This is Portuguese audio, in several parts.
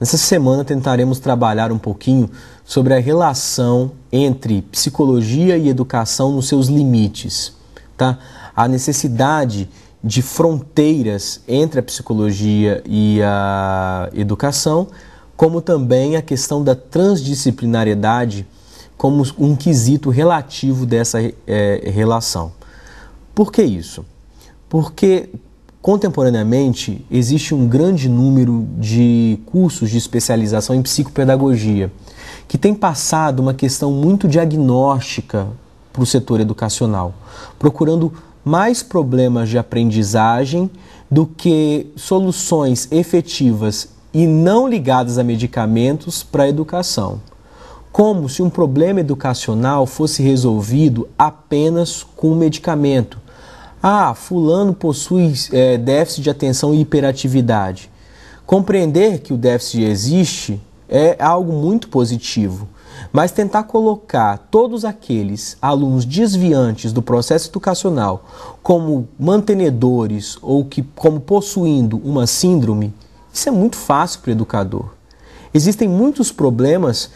Nessa semana tentaremos trabalhar um pouquinho sobre a relação entre psicologia e educação nos seus limites, tá? A necessidade de fronteiras entre a psicologia e a educação, como também a questão da transdisciplinariedade como um quesito relativo dessa é, relação. Por que isso? Porque Contemporaneamente, existe um grande número de cursos de especialização em psicopedagogia, que tem passado uma questão muito diagnóstica para o setor educacional, procurando mais problemas de aprendizagem do que soluções efetivas e não ligadas a medicamentos para a educação. Como se um problema educacional fosse resolvido apenas com medicamento ah, fulano possui é, déficit de atenção e hiperatividade. Compreender que o déficit existe é algo muito positivo, mas tentar colocar todos aqueles alunos desviantes do processo educacional como mantenedores ou que como possuindo uma síndrome, isso é muito fácil para o educador. Existem muitos problemas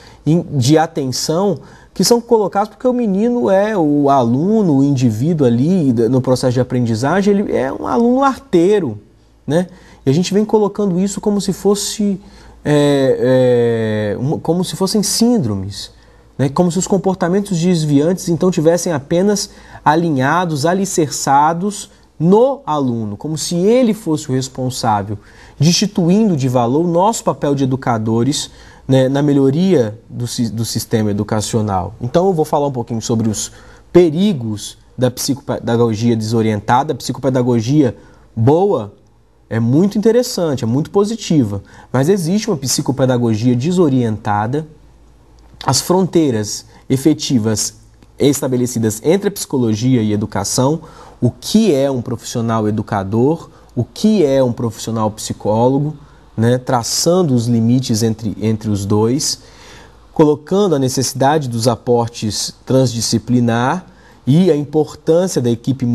de atenção que são colocados porque o menino é o aluno, o indivíduo ali no processo de aprendizagem, ele é um aluno arteiro, né? E a gente vem colocando isso como se fosse é, é, uma, como se fossem síndromes, né? como se os comportamentos desviantes então tivessem apenas alinhados, alicerçados no aluno, como se ele fosse o responsável, destituindo de valor o nosso papel de educadores né, na melhoria do, do sistema educacional. Então, eu vou falar um pouquinho sobre os perigos da psicopedagogia desorientada, a psicopedagogia boa é muito interessante, é muito positiva, mas existe uma psicopedagogia desorientada. As fronteiras efetivas estabelecidas entre psicologia e educação, o que é um profissional educador, o que é um profissional psicólogo, né, traçando os limites entre, entre os dois, colocando a necessidade dos aportes transdisciplinar e a importância da equipe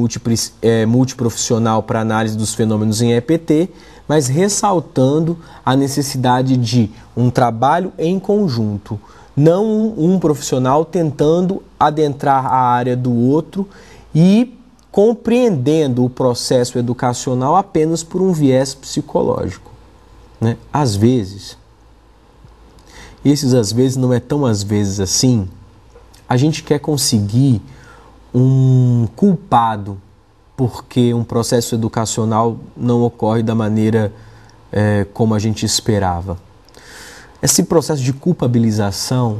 é, multiprofissional para análise dos fenômenos em EPT, mas ressaltando a necessidade de um trabalho em conjunto, não um profissional tentando adentrar a área do outro e compreendendo o processo educacional apenas por um viés psicológico. Né? Às vezes, esses às vezes não é tão às vezes assim, a gente quer conseguir um culpado porque um processo educacional não ocorre da maneira é, como a gente esperava. Esse processo de culpabilização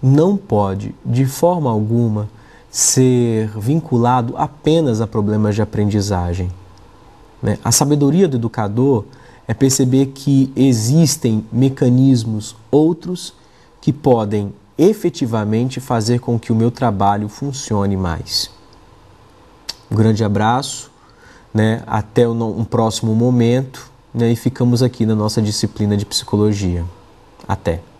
não pode, de forma alguma, ser vinculado apenas a problemas de aprendizagem. Né? A sabedoria do educador é perceber que existem mecanismos outros que podem efetivamente fazer com que o meu trabalho funcione mais. Um grande abraço, né? até um próximo momento, né? e ficamos aqui na nossa disciplina de psicologia. Até.